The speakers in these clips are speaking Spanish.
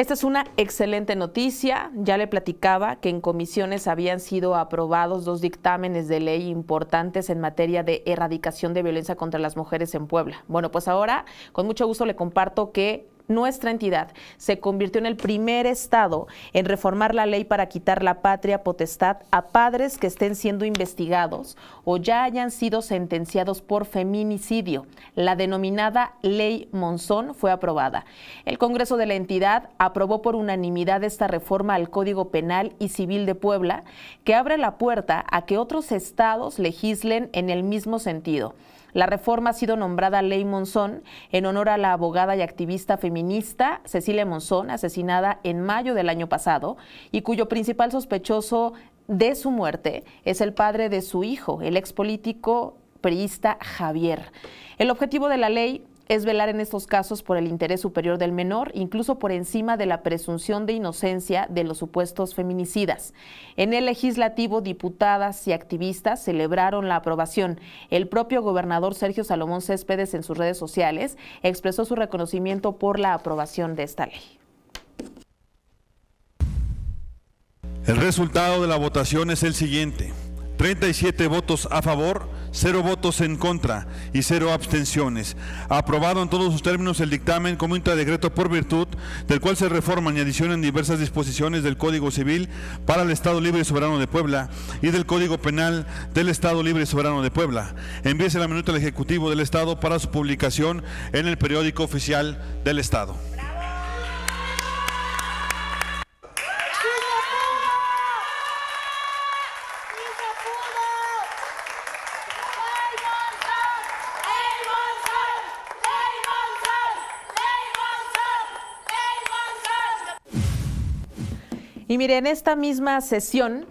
Esta es una excelente noticia. Ya le platicaba que en comisiones habían sido aprobados dos dictámenes de ley importantes en materia de erradicación de violencia contra las mujeres en Puebla. Bueno, pues ahora con mucho gusto le comparto que nuestra entidad se convirtió en el primer estado en reformar la ley para quitar la patria potestad a padres que estén siendo investigados o ya hayan sido sentenciados por feminicidio. La denominada Ley Monzón fue aprobada. El Congreso de la entidad aprobó por unanimidad esta reforma al Código Penal y Civil de Puebla, que abre la puerta a que otros estados legislen en el mismo sentido. La reforma ha sido nombrada Ley Monzón en honor a la abogada y activista feminista Cecilia Monzón, asesinada en mayo del año pasado y cuyo principal sospechoso de su muerte es el padre de su hijo, el expolítico priista Javier. El objetivo de la ley es velar en estos casos por el interés superior del menor, incluso por encima de la presunción de inocencia de los supuestos feminicidas. En el legislativo, diputadas y activistas celebraron la aprobación. El propio gobernador Sergio Salomón Céspedes en sus redes sociales expresó su reconocimiento por la aprobación de esta ley. El resultado de la votación es el siguiente. 37 votos a favor, cero votos en contra y cero abstenciones. Aprobado en todos sus términos el dictamen como un decreto por virtud del cual se reforman y adicionan diversas disposiciones del Código Civil para el Estado Libre y Soberano de Puebla y del Código Penal del Estado Libre y Soberano de Puebla. Envíese la minuta al Ejecutivo del Estado para su publicación en el periódico oficial del Estado. Y mire, en esta misma sesión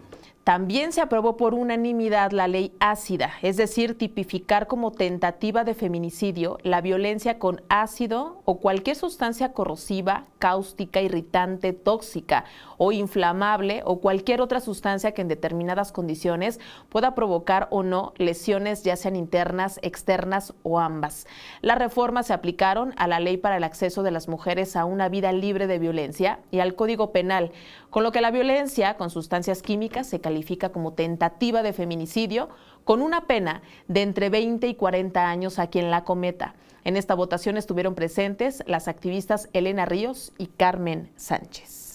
también se aprobó por unanimidad la ley ácida, es decir, tipificar como tentativa de feminicidio la violencia con ácido o cualquier sustancia corrosiva, cáustica, irritante, tóxica o inflamable o cualquier otra sustancia que en determinadas condiciones pueda provocar o no lesiones ya sean internas, externas o ambas. Las reformas se aplicaron a la ley para el acceso de las mujeres a una vida libre de violencia y al Código Penal, con lo que la violencia con sustancias químicas se calificó como tentativa de feminicidio con una pena de entre 20 y 40 años a quien la cometa. En esta votación estuvieron presentes las activistas Elena Ríos y Carmen Sánchez.